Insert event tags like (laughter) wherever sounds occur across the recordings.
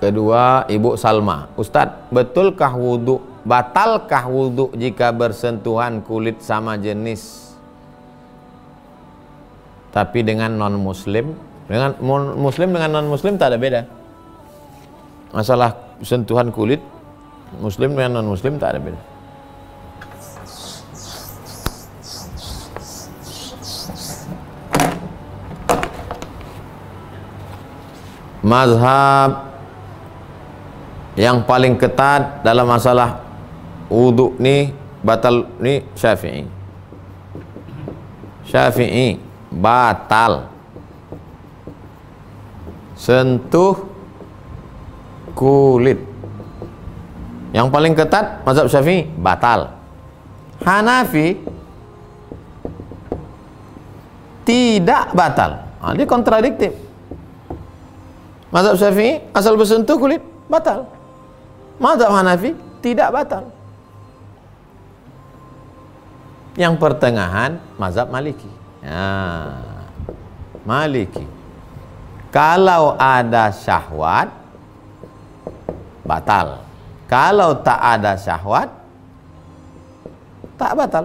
Kedua, Ibu Salma. Ustadz, betulkah wudhu? Batalkah wudhu jika bersentuhan kulit sama jenis? Tapi dengan non-muslim, dengan muslim dengan non-muslim tak ada beda. Masalah sentuhan kulit, muslim dengan non-muslim tak ada beda. Mazhab yang paling ketat dalam masalah wudhu ni batal ni Syafi'i. Syafi'i batal. Sentuh kulit. Yang paling ketat mazhab Syafi'i batal. Hanafi tidak batal. Nah, dia kontradiktif. Mazhab Syafi'i asal bersentuh kulit batal. Mazhab Hanafi tidak batal. Yang pertengahan mazhab Maliki. Ya, Maliki. Kalau ada syahwat batal. Kalau tak ada syahwat tak batal.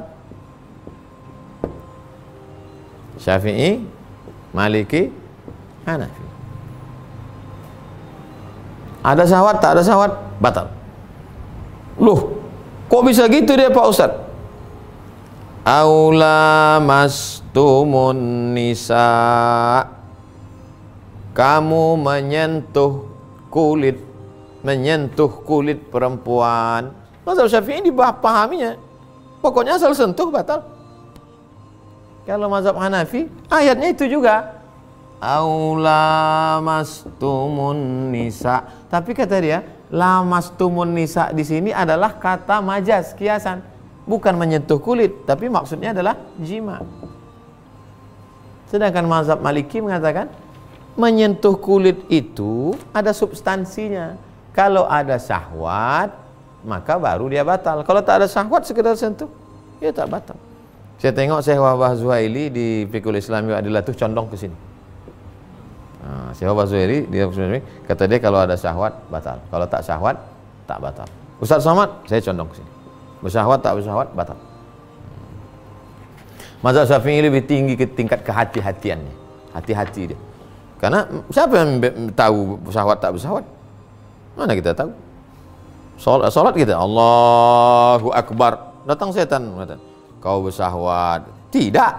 Syafi'i, Maliki, Hanafi. Ada syahwat, tak ada syahwat, batal. Loh, kok bisa gitu dia Pak Ustaz? Aula mastumun nisa Kamu menyentuh kulit Menyentuh kulit perempuan Mazhab Syafi'i ini pahaminya Pokoknya asal sentuh batal Kalau mazhab Hanafi Ayatnya itu juga aula mastumun nisa. Tapi kata dia, lamastumun nisa di sini adalah kata majas kiasan, bukan menyentuh kulit, tapi maksudnya adalah jima. Sedangkan mazhab Maliki mengatakan menyentuh kulit itu ada substansinya. Kalau ada syahwat, maka baru dia batal. Kalau tak ada syahwat sekedar sentuh, ya tak batal. Saya tengok Syekh Wahbah Zuhaili di Fikul Islam Adilah itu condong ke sini. Syekh Zuhairi dia kata dia kalau ada syahwat batal. Kalau tak syahwat tak batal. Ustaz Somad saya condong ke sini. Bersyahwat tak bersyahwat batal. Mazhab Syafi'i lebih tinggi ke tingkat kehati-hatiannya. Hati-hati dia. Karena siapa yang tahu bersyahwat tak bersyahwat? Mana kita tahu? Salat, eh, salat kita Allahu Akbar. Datang setan mengatakan, "Kau bersyahwat Tidak.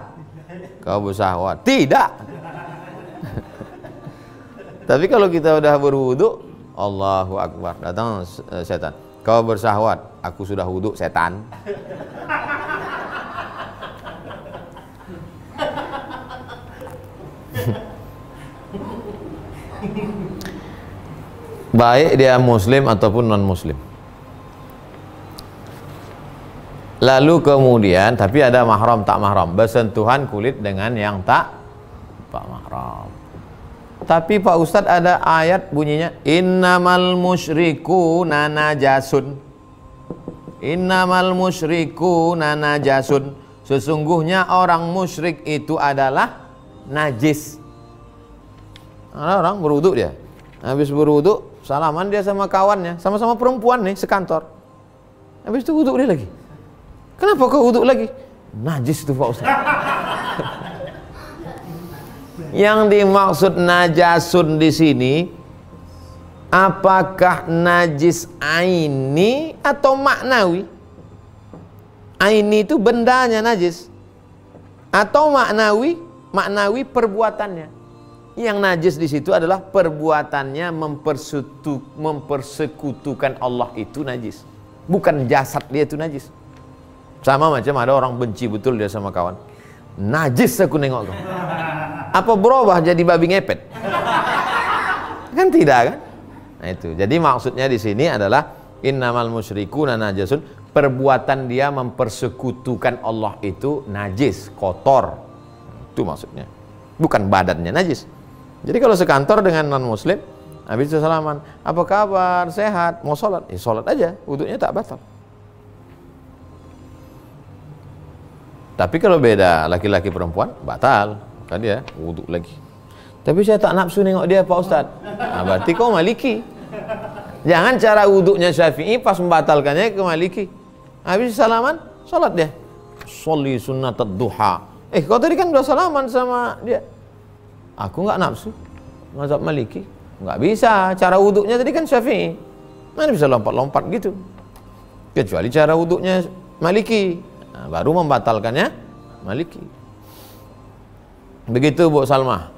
Kau bersyahwat Tidak. Tapi kalau kita udah berwudu, Allahu Akbar, datang eh, setan. Kau bersahwat, aku sudah wudu setan. (laughs) Baik dia muslim ataupun non muslim. Lalu kemudian tapi ada mahram tak mahram, bersentuhan kulit dengan yang tak tak mahram tapi Pak Ustadz ada ayat bunyinya innamal nana jasun innamal nana jasun sesungguhnya orang musyrik itu adalah najis ada orang beruduk dia habis beruduk salaman dia sama kawannya sama-sama perempuan nih sekantor habis itu uduk dia lagi kenapa kau uduk lagi najis itu Pak Ustadz yang dimaksud najasun di sini apakah najis aini atau maknawi? Aini itu bendanya najis atau maknawi? Maknawi perbuatannya. Yang najis di situ adalah perbuatannya mempersekutukan Allah itu najis. Bukan jasad dia itu najis. Sama macam ada orang benci betul dia sama kawan. Najis aku nengok kau apa berubah jadi babi ngepet? kan tidak kan? Nah itu. Jadi maksudnya di sini adalah innamal musyrikuna najasun, perbuatan dia mempersekutukan Allah itu najis, kotor. Itu maksudnya. Bukan badannya najis. Jadi kalau sekantor dengan non muslim, habis itu salaman, apa kabar? Sehat? Mau sholat? Ya sholat aja, wudhunya tak batal. Tapi kalau beda laki-laki perempuan, batal. Kan dia eh? wuduk lagi. Tapi saya tak nafsu nengok dia Pak Ustaz. Nah, berarti kau maliki. Jangan cara wuduknya Syafi'i pas membatalkannya ke maliki. Habis salaman, sholat dia. Soli sunnat duha. Eh kau tadi kan udah salaman sama dia. Aku nggak nafsu. Mazhab maliki. Nggak bisa. Cara wuduknya tadi kan Syafi'i. Mana bisa lompat-lompat gitu. Kecuali cara wuduknya maliki. Nah, baru membatalkannya maliki. Begitu Bu Salma.